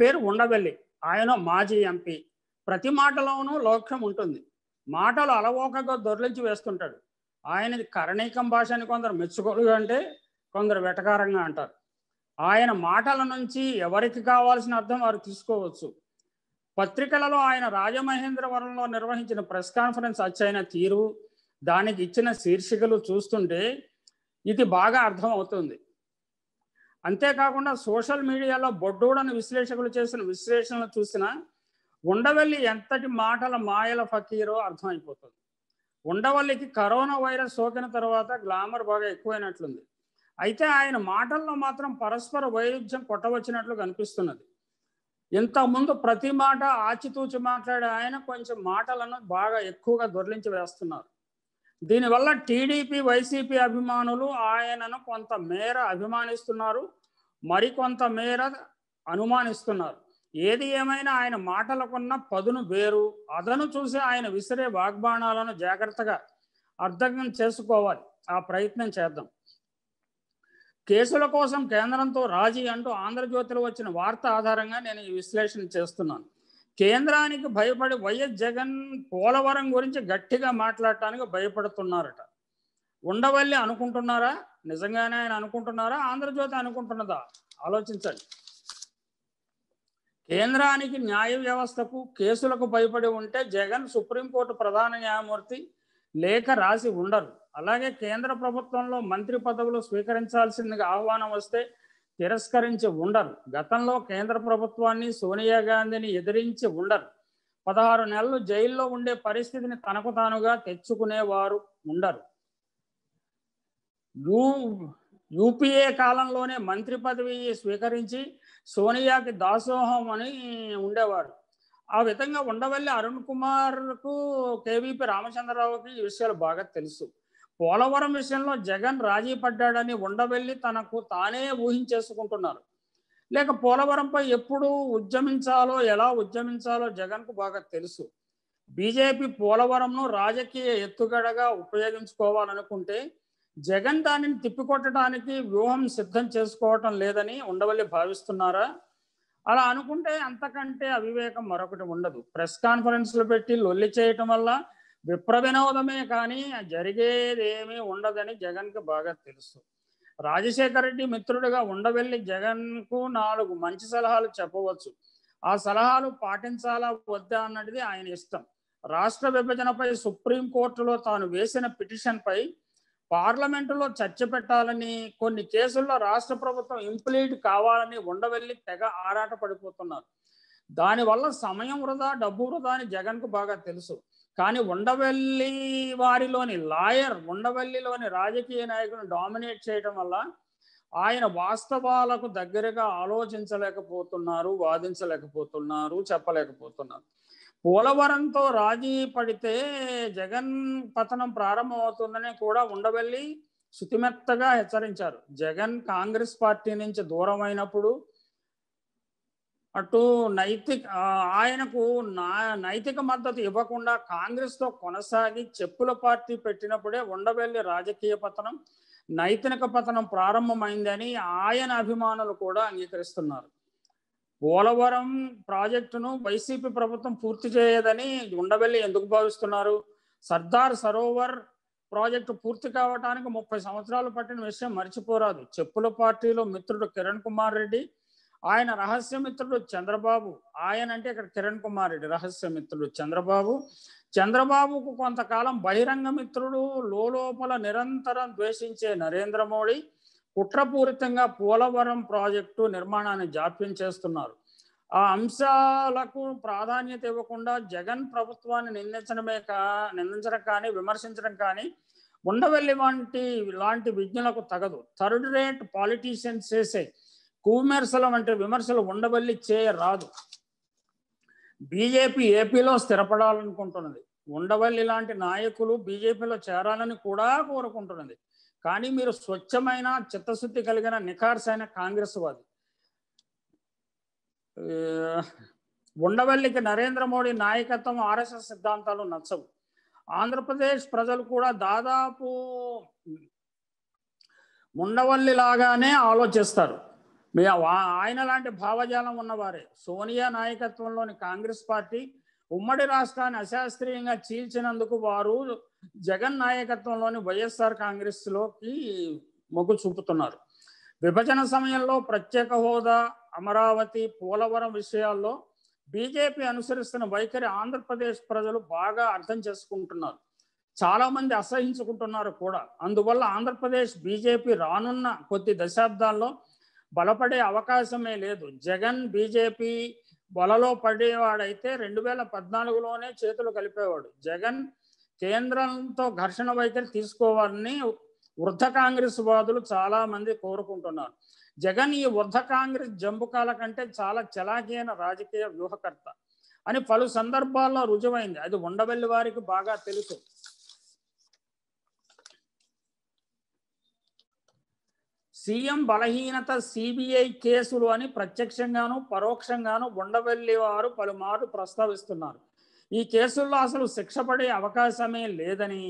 పేరు ఉండవల్లి ఆయన మాజీ ఎంపీ ప్రతి మాటలోనూ లోక్యం ఉంటుంది మాటలు అలవోకగా దొర్లించి వేస్తుంటాడు ఆయనది కరణీకం భాష అని కొందరు మెచ్చుకోలుగా అంటే కొందరు వెటకారంగా అంటారు ఆయన మాటల నుంచి ఎవరికి కావాల్సిన అర్థం వారు తీసుకోవచ్చు పత్రికలలో ఆయన రాజమహేంద్రవరంలో నిర్వహించిన ప్రెస్ కాన్ఫరెన్స్ అచ్చైన తీరు దానికి ఇచ్చిన శీర్షికలు చూస్తుంటే ఇది బాగా అర్థం అవుతుంది అంతేకాకుండా సోషల్ మీడియాలో బొడ్డూడని విశ్లేషకులు చేసిన విశ్లేషణలు చూసినా ఉండవల్లి ఎంతటి మాటల మాయల ఫకీరో అర్థమైపోతుంది ఉండవల్లికి కరోనా వైరస్ సోకిన తర్వాత గ్లామర్ బాగా ఎక్కువైనట్లుంది అయితే ఆయన మాటల్లో మాత్రం పరస్పర వైరుధ్యం కొట్టవచ్చినట్లు కనిపిస్తున్నది ఇంతకుముందు ప్రతి మాట ఆచితూచి మాట్లాడే ఆయన కొంచెం మాటలను బాగా ఎక్కువగా దొరలించి వేస్తున్నారు దీనివల్ల టీడీపీ వైసీపీ అభిమానులు ఆయనను కొంతమేర అభిమానిస్తున్నారు మరికొంతమేర అనుమానిస్తున్నారు ఏది ఏమైనా ఆయన మాటలకున్న పదును వేరు అదను చూసి ఆయన విసిరే వాగ్బాణాలను జాగ్రత్తగా అర్థం చేసుకోవాలి ఆ ప్రయత్నం చేద్దాం కేసుల కోసం కేంద్రంతో రాజీ అంటూ ఆంధ్రజ్యోతిలో వచ్చిన వార్త ఆధారంగా నేను ఈ విశ్లేషణ చేస్తున్నాను కేంద్రానికి భయపడి వైఎస్ జగన్ పోలవరం గురించి గట్టిగా మాట్లాడటానికి భయపడుతున్నారట ఉండవల్లి అనుకుంటున్నారా నిజంగానే ఆయన అనుకుంటున్నారా ఆంధ్రజ్యోతి అనుకుంటున్నదా ఆలోచించండి కేంద్రానికి న్యాయ వ్యవస్థకు కేసులకు భయపడి ఉంటే జగన్ సుప్రీంకోర్టు ప్రధాన న్యాయమూర్తి లేఖ రాసి ఉండరు అలాగే కేంద్ర ప్రభుత్వంలో మంత్రి పదవులు స్వీకరించాల్సిందిగా ఆహ్వానం వస్తే తిరస్కరించి ఉండరు గతంలో కేంద్ర ప్రభుత్వాన్ని సోనియా గాంధీని ఎదిరించి ఉండరు పదహారు నెలలు జైల్లో ఉండే పరిస్థితిని తనకు తానుగా తెచ్చుకునేవారు ఉండరు యూ యూపీఏ కాలంలోనే మంత్రి పదవి స్వీకరించి సోనియాకి దాసోహం అని ఉండేవారు ఆ విధంగా ఉండవల్లి అరుణ్ కుమార్కు కేవీపీ రామచంద్రరావుకి ఈ విషయాలు బాగా తెలుసు పోలవరం విషయంలో జగన్ రాజీ పడ్డాడని ఉండవెళ్ళి తనకు తానే ఊహించేసుకుంటున్నారు లేక పోలవరంపై ఎప్పుడు ఉద్యమించాలో ఎలా ఉద్యమించాలో జగన్కు బాగా తెలుసు బీజేపీ పోలవరంను రాజకీయ ఎత్తుగడగా ఉపయోగించుకోవాలనుకుంటే జగన్ దానిని తిప్పికొట్టడానికి వ్యూహం సిద్ధం చేసుకోవటం లేదని ఉండవల్లి భావిస్తున్నారా అలా అనుకుంటే అంతకంటే అవివేకం మరొకటి ఉండదు ప్రెస్ కాన్ఫరెన్స్లు పెట్టి లొల్లి చేయటం వల్ల విప్ర వినోదమే కానీ జరిగేదేమీ ఉండదని జగన్కి బాగా తెలుసు రాజశేఖర రెడ్డి మిత్రుడిగా ఉండవెళ్ళి జగన్కు నాలుగు మంచి సలహాలు చెప్పవచ్చు ఆ సలహాలు పాటించాలా వద్దా అన్నది ఆయన ఇష్టం రాష్ట్ర విభజనపై సుప్రీంకోర్టులో తాను వేసిన పిటిషన్పై పార్లమెంటులో చర్చ పెట్టాలని కొన్ని కేసుల్లో రాష్ట్ర ప్రభుత్వం ఇంప్లీట్ కావాలని ఉండవెళ్ళి తెగ ఆరాట పడిపోతున్నారు దానివల్ల సమయం వృధా డబ్బు వృధా అని జగన్కు బాగా తెలుసు కానీ ఉండవెల్లి వారిలోని లాయర్ ఉండవల్లిలోని రాజకీయ నాయకులను డామినేట్ చేయడం వల్ల ఆయన వాస్తవాలకు దగ్గరగా ఆలోచించలేకపోతున్నారు వాదించలేకపోతున్నారు చెప్పలేకపోతున్నారు పోలవరంతో రాజీ పడితే జగన్ పతనం ప్రారంభమవుతుందని కూడా ఉండవల్లి శుతిమెత్తగా హెచ్చరించారు జగన్ కాంగ్రెస్ పార్టీ నుంచి దూరం అయినప్పుడు అటు నైతిక ఆయనకు నా నైతిక మద్దతు ఇవ్వకుండా కాంగ్రెస్తో కొనసాగి చెప్పుల పార్టీ పెట్టినప్పుడే ఉండవెల్లి రాజకీయ పతనం నైతిక పతనం ప్రారంభమైందని ఆయన అభిమానులు కూడా అంగీకరిస్తున్నారు పోలవరం ప్రాజెక్టును వైసీపీ ప్రభుత్వం పూర్తి చేయదని ఉండవెల్లి ఎందుకు భావిస్తున్నారు సర్దార్ సరోవర్ ప్రాజెక్టు పూర్తి కావడానికి ముప్పై సంవత్సరాలు పట్టిన విషయం మర్చిపోరాదు చెప్పుల పార్టీలో మిత్రుడు కిరణ్ కుమార్ రెడ్డి ఆయన రహస్యమిత్రుడు చంద్రబాబు ఆయన అంటే ఇక్కడ కిరణ్ కుమార్ రెడ్డి రహస్యమిత్రుడు చంద్రబాబు చంద్రబాబుకు కొంతకాలం బహిరంగ మిత్రుడు లోపల నిరంతరం ద్వేషించే నరేంద్ర మోడీ కుట్రపూరితంగా పోలవరం ప్రాజెక్టు నిర్మాణాన్ని జాప్యం చేస్తున్నారు ఆ అంశాలకు ప్రాధాన్యత ఇవ్వకుండా జగన్ ప్రభుత్వాన్ని నిందించడమే కా నిందించడం కానీ విమర్శించడం కానీ ఉండవెల్లి వంటి లాంటి విజ్ఞులకు తగదు థర్డ్ రేట్ పాలిటీషియన్స్ చేసే కువిమర్శలం అంటే విమర్శలు ఉండబల్లి చేయరాదు బీజేపీ ఏపీలో స్థిరపడాలనుకుంటున్నది ఉండవల్లి లాంటి నాయకులు బీజేపీలో చేరాలని కూడా కోరుకుంటున్నది కానీ మీరు స్వచ్ఛమైన చిత్తశుద్ధి కలిగిన నిఖార్స్ అయిన కాంగ్రెస్ వాది ఉండవల్లికి నరేంద్ర మోడీ నాయకత్వం ఆర్ఎస్ఎస్ సిద్ధాంతాలు నచ్చవు ఆంధ్రప్రదేశ్ ప్రజలు కూడా దాదాపు ఉండవల్లి లాగానే ఆలోచిస్తారు ఆయన లాంటి భావజాలం ఉన్నవారే సోనియా నాయకత్వంలోని కాంగ్రెస్ పార్టీ ఉమ్మడి రాష్ట్రాన్ని అశాస్త్రీయంగా చీల్చినందుకు వారు జగన్ నాయకత్వంలోని వైఎస్ఆర్ కాంగ్రెస్లోకి మొగ్గు చూపుతున్నారు విభజన సమయంలో ప్రత్యేక హోదా అమరావతి పోలవరం విషయాల్లో బీజేపీ అనుసరిస్తున్న వైఖరి ఆంధ్రప్రదేశ్ ప్రజలు బాగా అర్థం చేసుకుంటున్నారు చాలామంది అసహించుకుంటున్నారు కూడా అందువల్ల ఆంధ్రప్రదేశ్ బీజేపీ రానున్న కొద్ది దశాబ్దాల్లో బలపడే అవకాశమే లేదు జగన్ బీజేపీ బలలో పడేవాడైతే రెండు వేల పద్నాలుగులోనే చేతులు కలిపేవాడు జగన్ కేంద్రంతో ఘర్షణ వైఖరి తీసుకోవాలని వృద్ధ కాంగ్రెస్ వాదులు చాలా మంది కోరుకుంటున్నారు జగన్ ఈ వృద్ధ కాంగ్రెస్ జంబుకాల కంటే చాలా చలాకీన రాజకీయ వ్యూహకర్త అని పలు సందర్భాల్లో రుజువైంది అది ఉండవెల్లి వారికి బాగా తెలుసు సీఎం బలహీనత సిబిఐ కేసులు అని ప్రత్యక్షంగాను పరోక్షంగాను వారు పలుమార్లు ప్రస్తావిస్తున్నారు ఈ కేసుల్లో అసలు శిక్ష పడే అవకాశమే లేదని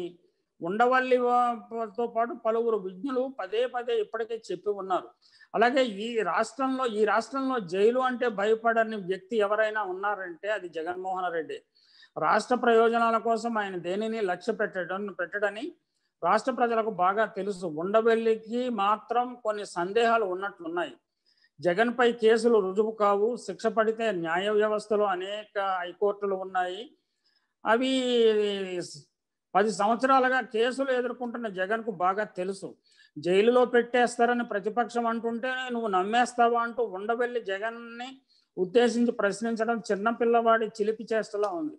ఉండవల్లితో పాటు పలువురు విజ్ఞులు పదే పదే ఇప్పటికే చెప్పి ఉన్నారు అలాగే ఈ రాష్ట్రంలో ఈ రాష్ట్రంలో జైలు అంటే భయపడని వ్యక్తి ఎవరైనా ఉన్నారంటే అది జగన్మోహన్ రెడ్డి రాష్ట్ర ప్రయోజనాల కోసం ఆయన దేనిని లక్ష్య పెట్టడం పెట్టడని రాష్ట్ర ప్రజలకు బాగా తెలుసు ఉండవెల్లికి మాత్రం కొన్ని సందేహాలు ఉన్నట్లున్నాయి జగన్పై కేసులు రుజువు కావు శిక్ష పడితే న్యాయ వ్యవస్థలో అనేక హైకోర్టులు ఉన్నాయి అవి పది సంవత్సరాలుగా కేసులు ఎదుర్కొంటున్న జగన్కు బాగా తెలుసు జైలులో పెట్టేస్తారని ప్రతిపక్షం అంటుంటే నువ్వు నమ్మేస్తావా అంటూ ఉండవెళ్ళి జగన్ని ఉద్దేశించి ప్రశ్నించడం చిన్నపిల్లవాడి చిలిపి చేస్తలా ఉంది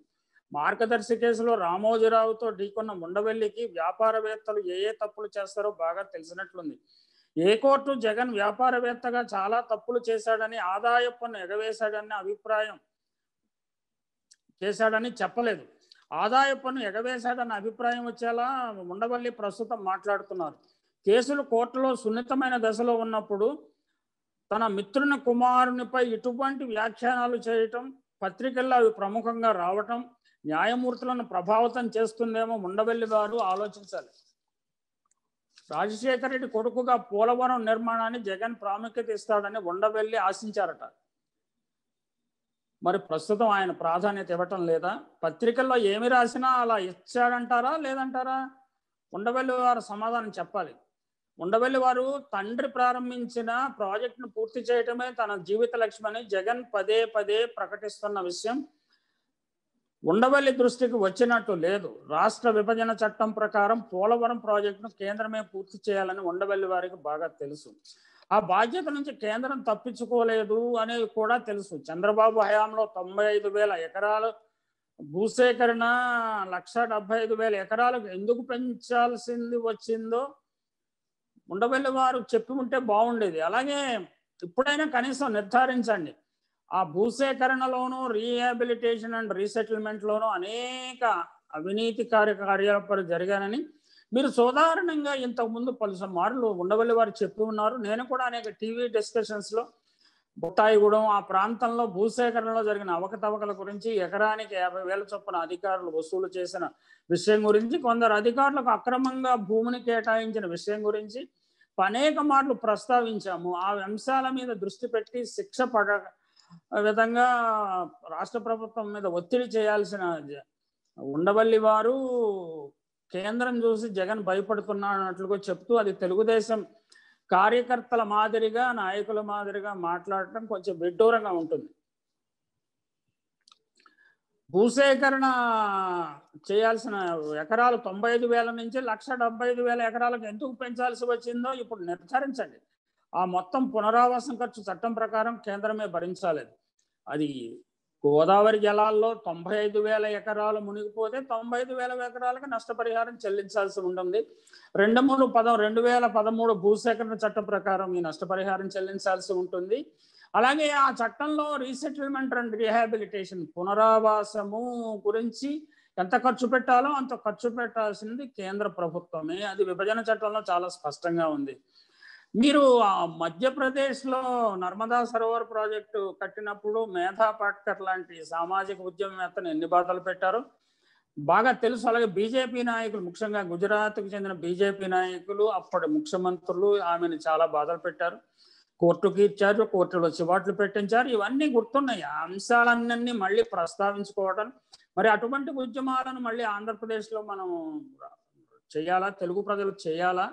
మార్గదర్శి కేసులో రామోజీరావుతో ఢీకొన్న ముండవెల్లికి వ్యాపారవేత్తలు ఏ ఏ తప్పులు చేస్తారో బాగా తెలిసినట్లుంది ఏ కోర్టు జగన్ వ్యాపారవేత్తగా చాలా తప్పులు చేశాడని ఆదాయ పన్ను ఎగవేశాడని అభిప్రాయం చేశాడని చెప్పలేదు ఆదాయ పన్ను ఎగవేశాడని అభిప్రాయం వచ్చేలా ముండవల్లి ప్రస్తుతం మాట్లాడుతున్నారు కేసులు కోర్టులో సున్నితమైన దశలో ఉన్నప్పుడు తన మిత్రుని కుమారునిపై ఇటువంటి వ్యాఖ్యానాలు చేయటం పత్రికల్లో అవి ప్రముఖంగా రావటం న్యాయమూర్తులను ప్రభావితం చేస్తుందేమో ఉండవెల్లి వారు ఆలోచించాలి రాజశేఖర రెడ్డి కొడుకుగా పోలవరం నిర్మాణాన్ని జగన్ ప్రాముఖ్యత ఇస్తాడని ఉండవెల్లి ఆశించారట మరి ప్రస్తుతం ఆయన ప్రాధాన్యత ఇవ్వటం లేదా పత్రికల్లో ఏమి రాసినా అలా ఇచ్చాడంటారా లేదంటారా ఉండవెల్లి వారు సమాధానం చెప్పాలి ఉండవల్లి వారు తండ్రి ప్రారంభించిన ప్రాజెక్టును పూర్తి చేయటమే తన జీవిత లక్ష్యమని జగన్ పదే పదే ప్రకటిస్తున్న విషయం ఉండవల్లి దృష్టికి వచ్చినట్టు లేదు రాష్ట్ర విభజన చట్టం ప్రకారం పోలవరం ప్రాజెక్టును కేంద్రమే పూర్తి చేయాలని ఉండవల్లి వారికి బాగా తెలుసు ఆ బాధ్యత నుంచి కేంద్రం తప్పించుకోలేదు అనేది కూడా తెలుసు చంద్రబాబు హయాంలో తొంభై ఐదు వేల ఎకరాలు భూసేకరణ లక్ష డెబ్బై ఐదు వేల ఎకరాలకు ఎందుకు పెంచాల్సింది వచ్చిందో ఉండవల్లి వారు చెప్పి ఉంటే బాగుండేది అలాగే ఇప్పుడైనా కనీసం నిర్ధారించండి ఆ భూసేకరణలోను రీహాబిలిటేషన్ అండ్ రీసెటిల్మెంట్లోను అనేక అవినీతి కార్య కార్యాలపాలు జరిగానని మీరు సాధారణంగా ఇంతకుముందు పలు మార్లు ఉండవల్లి వారు చెప్పి ఉన్నారు నేను కూడా అనేక టీవీ డిస్కషన్స్లో బుట్టాయిగూడెం ఆ ప్రాంతంలో భూసేకరణలో జరిగిన అవకతవకల గురించి ఎకరానికి యాభై వేల చొప్పున అధికారులు వసూలు చేసిన విషయం గురించి కొందరు అధికారులకు అక్రమంగా భూమిని కేటాయించిన విషయం గురించి అనేక మాటలు ప్రస్తావించాము ఆ అంశాల మీద దృష్టి పెట్టి శిక్ష పడ విధంగా రాష్ట్ర ప్రభుత్వం మీద ఒత్తిడి చేయాల్సిన ఉండవల్లి వారు కేంద్రం చూసి జగన్ అన్నట్లుగా చెప్తూ అది తెలుగుదేశం కార్యకర్తల మాదిరిగా నాయకుల మాదిరిగా మాట్లాడటం కొంచెం విడ్డూరంగా ఉంటుంది భూసేకరణ చేయాల్సిన ఎకరాలు తొంభై ఐదు వేల నుంచి లక్ష డెబ్బై ఐదు వేల ఎకరాలకు ఎందుకు పెంచాల్సి వచ్చిందో ఇప్పుడు నిర్ధారించండి ఆ మొత్తం పునరావాసం ఖర్చు చట్టం ప్రకారం కేంద్రమే భరించాలి అది గోదావరి జలాల్లో తొంభై ఐదు వేల ఎకరాలు మునిగిపోతే తొంభై ఐదు వేల ఎకరాలకు నష్టపరిహారం చెల్లించాల్సి ఉంటుంది రెండు మూడు పదం రెండు వేల పదమూడు భూసేకరణ చట్టం ప్రకారం ఈ నష్టపరిహారం చెల్లించాల్సి ఉంటుంది అలాగే ఆ చట్టంలో రీసెటిల్మెంట్ అండ్ రీహాబిలిటేషన్ పునరావాసము గురించి ఎంత ఖర్చు పెట్టాలో అంత ఖర్చు పెట్టాల్సింది కేంద్ర ప్రభుత్వమే అది విభజన చట్టంలో చాలా స్పష్టంగా ఉంది మీరు మధ్యప్రదేశ్లో నర్మదా సరోవర్ ప్రాజెక్టు కట్టినప్పుడు మేధా పాట్కర్ లాంటి సామాజిక ఉద్యమవేత్తను ఎన్ని బాధలు పెట్టారు బాగా తెలుసు అలాగే బీజేపీ నాయకులు ముఖ్యంగా గుజరాత్కు చెందిన బీజేపీ నాయకులు అప్పటి ముఖ్యమంత్రులు ఆమెను చాలా బాధలు పెట్టారు కోర్టుకి ఇచ్చారు కోర్టులో చివాట్లు పెట్టించారు ఇవన్నీ గుర్తున్నాయి అంశాలన్నీ మళ్ళీ ప్రస్తావించుకోవడం మరి అటువంటి ఉద్యమాలను మళ్ళీ ఆంధ్రప్రదేశ్లో మనం చేయాలా తెలుగు ప్రజలు చేయాలా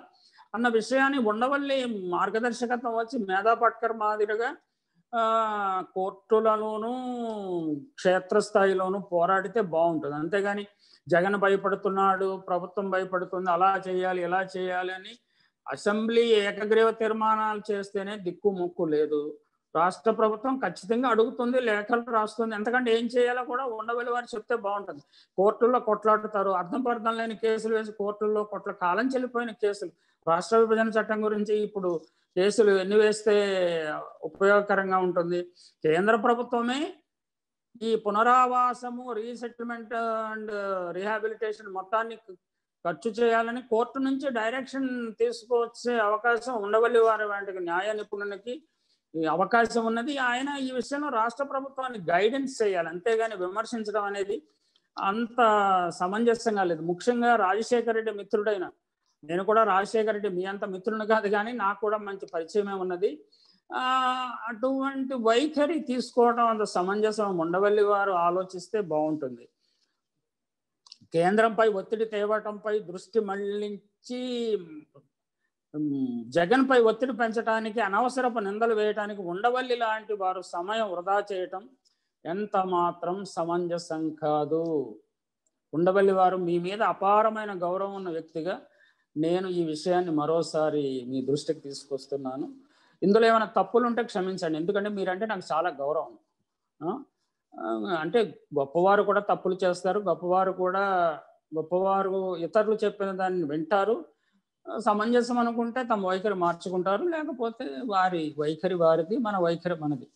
అన్న విషయాన్ని ఉండవల్లి మార్గదర్శకత్వం వచ్చి మేధా పట్కర్ మాదిరిగా కోర్టులలోనూ క్షేత్రస్థాయిలోనూ పోరాడితే బాగుంటుంది అంతేగాని జగన్ భయపడుతున్నాడు ప్రభుత్వం భయపడుతుంది అలా చేయాలి ఇలా చేయాలి అని అసెంబ్లీ ఏకగ్రీవ తీర్మానాలు చేస్తేనే దిక్కు ముక్కు లేదు రాష్ట్ర ప్రభుత్వం ఖచ్చితంగా అడుగుతుంది లేఖలు రాస్తుంది ఎంతకంటే ఏం చేయాలో కూడా ఉండవల్లి వారు చెప్తే బాగుంటుంది కోర్టుల్లో కొట్లాడుతారు అర్థం పర్థం లేని కేసులు వేసి కోర్టుల్లో కొట్ల కాలం చెల్లిపోయిన కేసులు రాష్ట్ర విభజన చట్టం గురించి ఇప్పుడు కేసులు ఎన్ని వేస్తే ఉపయోగకరంగా ఉంటుంది కేంద్ర ప్రభుత్వమే ఈ పునరావాసము రీసెటిల్మెంట్ అండ్ రీహాబిలిటేషన్ మొత్తాన్ని ఖర్చు చేయాలని కోర్టు నుంచి డైరెక్షన్ తీసుకువచ్చే అవకాశం ఉండవల్లి వారి వాటికి న్యాయ నిపుణునికి అవకాశం ఉన్నది ఆయన ఈ విషయంలో రాష్ట్ర ప్రభుత్వాన్ని గైడెన్స్ చేయాలి అంతేగాని విమర్శించడం అనేది అంత సమంజసంగా లేదు ముఖ్యంగా రాజశేఖర రెడ్డి మిత్రుడైన నేను కూడా రాజశేఖర రెడ్డి మీ అంత మిత్రుని కాదు కానీ నాకు కూడా మంచి పరిచయమే ఉన్నది అటువంటి వైఖరి తీసుకోవడం అంత సమంజసం ఉండవల్లి వారు ఆలోచిస్తే బాగుంటుంది కేంద్రంపై ఒత్తిడి తేవటంపై దృష్టి మళ్లించి జగన్పై ఒత్తిడి పెంచడానికి అనవసరపు నిందలు వేయటానికి ఉండవల్లి లాంటి వారు సమయం వృధా చేయటం ఎంత మాత్రం సమంజసం కాదు ఉండవల్లి వారు మీ మీద అపారమైన గౌరవం ఉన్న వ్యక్తిగా నేను ఈ విషయాన్ని మరోసారి మీ దృష్టికి తీసుకొస్తున్నాను ఇందులో ఏమైనా తప్పులు ఉంటే క్షమించండి ఎందుకంటే మీరంటే నాకు చాలా గౌరవం అంటే గొప్పవారు కూడా తప్పులు చేస్తారు గొప్పవారు కూడా గొప్పవారు ఇతరులు చెప్పిన దాన్ని వింటారు సమంజసం అనుకుంటే తమ వైఖరి మార్చుకుంటారు లేకపోతే వారి వైఖరి వారిది మన వైఖరి మనది